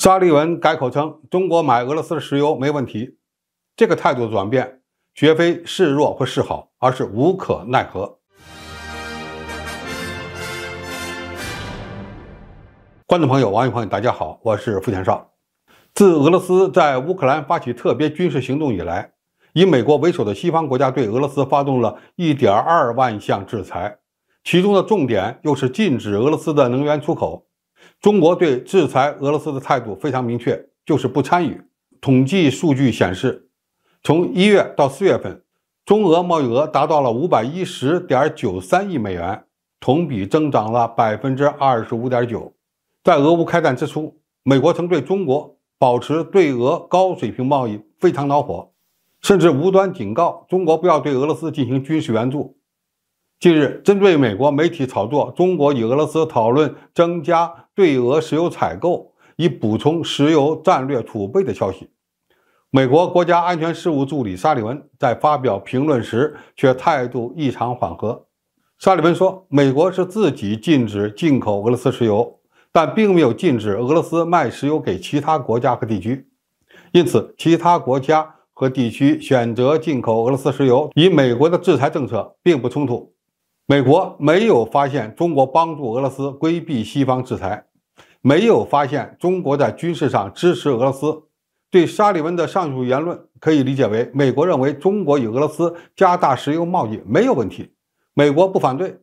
沙利文改口称中国买俄罗斯的石油没问题，这个态度的转变绝非示弱或示好，而是无可奈何。观众朋友，网友朋友，大家好，我是付天少。自俄罗斯在乌克兰发起特别军事行动以来，以美国为首的西方国家对俄罗斯发动了1.2万项制裁，其中的重点又是禁止俄罗斯的能源出口。中国对制裁俄罗斯的态度非常明确，就是不参与。统计数据显示，从一月到四月份，中俄贸易额达到了五百一十点九三亿美元，同比增长了百分之二十五点九。在俄乌开战之初，美国曾对中国保持对俄高水平贸易非常恼火，甚至无端警告中国不要对俄罗斯进行军事援助。近日，针对美国媒体炒作中国与俄罗斯讨论增加对俄石油采购以补充石油战略储备的消息，美国国家安全事务助理沙利文在发表评论时却态度异常缓和。沙利文说：“美国是自己禁止进口俄罗斯石油，但并没有禁止俄罗斯卖石油给其他国家和地区，因此其他国家和地区选择进口俄罗斯石油，与美国的制裁政策并不冲突。”美国没有发现中国帮助俄罗斯规避西方制裁，没有发现中国在军事上支持俄罗斯。对沙利文的上述言论，可以理解为美国认为中国与俄罗斯加大石油贸易没有问题，美国不反对。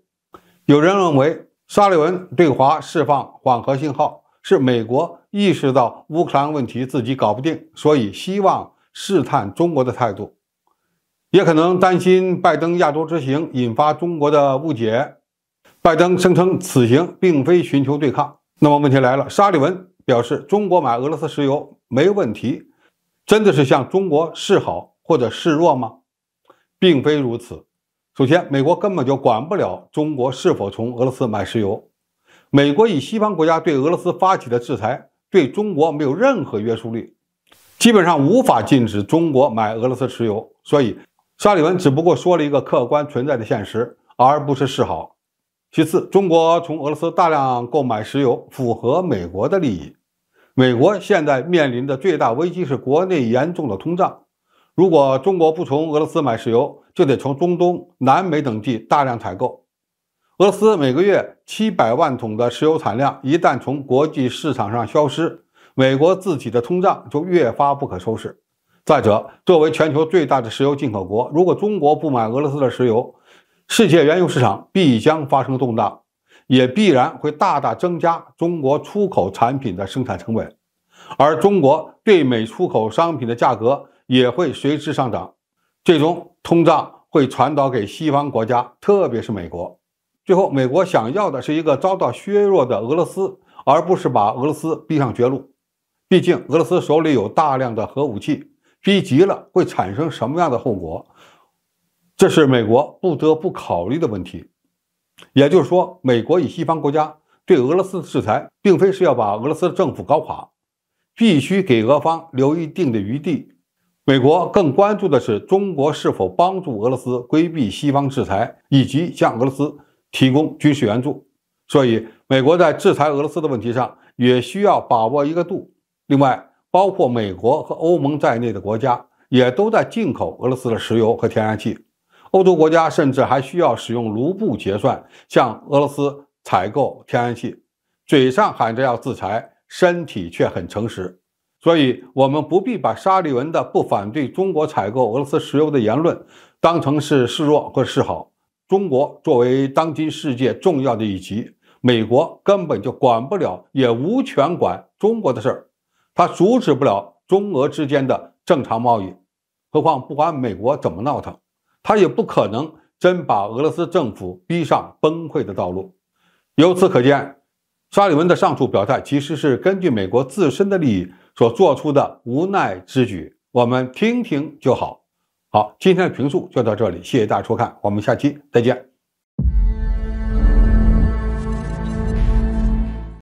有人认为，沙利文对华释放缓和信号，是美国意识到乌克兰问题自己搞不定，所以希望试探中国的态度。也可能担心拜登亚洲之行引发中国的误解。拜登声称此行并非寻求对抗。那么问题来了，沙利文表示中国买俄罗斯石油没问题，真的是向中国示好或者示弱吗？并非如此。首先，美国根本就管不了中国是否从俄罗斯买石油。美国以西方国家对俄罗斯发起的制裁对中国没有任何约束力，基本上无法禁止中国买俄罗斯石油。所以。沙利文只不过说了一个客观存在的现实，而不是示好。其次，中国从俄罗斯大量购买石油符合美国的利益。美国现在面临的最大危机是国内严重的通胀。如果中国不从俄罗斯买石油，就得从中东南美等地大量采购。俄罗斯每个月七百万桶的石油产量一旦从国际市场上消失，美国自己的通胀就越发不可收拾。再者，作为全球最大的石油进口国，如果中国不买俄罗斯的石油，世界原油市场必将发生动荡，也必然会大大增加中国出口产品的生产成本，而中国对美出口商品的价格也会随之上涨，最终通胀会传导给西方国家，特别是美国。最后，美国想要的是一个遭到削弱的俄罗斯，而不是把俄罗斯逼上绝路。毕竟，俄罗斯手里有大量的核武器。逼急了会产生什么样的后果？这是美国不得不考虑的问题。也就是说，美国与西方国家对俄罗斯的制裁，并非是要把俄罗斯政府搞垮，必须给俄方留一定的余地。美国更关注的是中国是否帮助俄罗斯规避西方制裁，以及向俄罗斯提供军事援助。所以，美国在制裁俄罗斯的问题上也需要把握一个度。另外，包括美国和欧盟在内的国家也都在进口俄罗斯的石油和天然气。欧洲国家甚至还需要使用卢布结算向俄罗斯采购天然气。嘴上喊着要制裁，身体却很诚实。所以，我们不必把沙利文的不反对中国采购俄罗斯石油的言论当成是示弱或示好。中国作为当今世界重要的一极，美国根本就管不了，也无权管中国的事儿。他阻止不了中俄之间的正常贸易，何况不管美国怎么闹腾，他也不可能真把俄罗斯政府逼上崩溃的道路。由此可见，沙利文的上述表态其实是根据美国自身的利益所做出的无奈之举。我们听听就好。好，今天的评述就到这里，谢谢大家收看，我们下期再见。